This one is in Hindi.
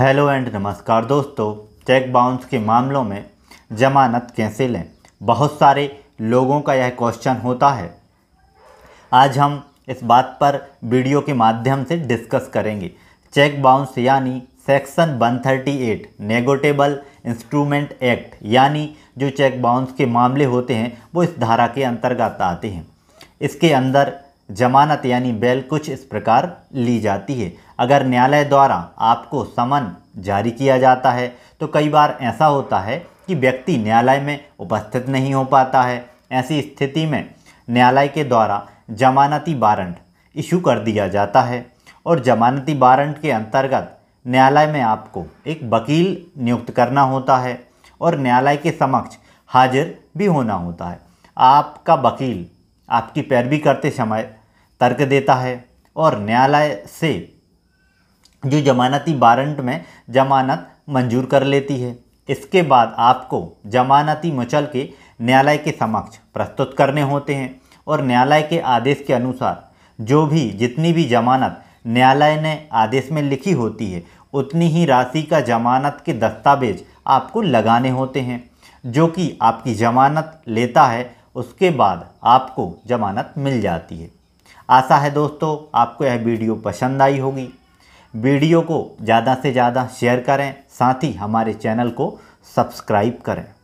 हेलो एंड नमस्कार दोस्तों चेक बाउंस के मामलों में जमानत कैसे लें बहुत सारे लोगों का यह क्वेश्चन होता है आज हम इस बात पर वीडियो के माध्यम से डिस्कस करेंगे चेक बाउंस यानी सेक्शन 138 नेगोटेबल इंस्ट्रूमेंट एक्ट यानी जो चेक बाउंस के मामले होते हैं वो इस धारा के अंतर्गत आते हैं इसके अंदर जमानत यानी बेल कुछ इस प्रकार ली जाती है अगर न्यायालय द्वारा आपको समन जारी किया जाता है तो कई बार ऐसा होता है कि व्यक्ति न्यायालय में उपस्थित नहीं हो पाता है ऐसी स्थिति में न्यायालय के द्वारा जमानती वारंट इशू कर दिया जाता है और जमानती वारंट के अंतर्गत न्यायालय में आपको एक वकील नियुक्त करना होता है और न्यायालय के समक्ष हाजिर भी होना होता है आपका वकील आपकी पैरवी करते समय तर्क देता है और न्यायालय से जो जमानती वारंट में जमानत मंजूर कर लेती है इसके बाद आपको जमानती मचल के न्यायालय के समक्ष प्रस्तुत करने होते हैं और न्यायालय के आदेश के अनुसार जो भी जितनी भी जमानत न्यायालय ने आदेश में लिखी होती है उतनी ही राशि का जमानत के दस्तावेज आपको लगाने होते हैं जो कि आपकी जमानत लेता है उसके बाद आपको जमानत मिल जाती है आशा है दोस्तों आपको यह वीडियो पसंद आई होगी वीडियो को ज़्यादा से ज़्यादा शेयर करें साथ ही हमारे चैनल को सब्सक्राइब करें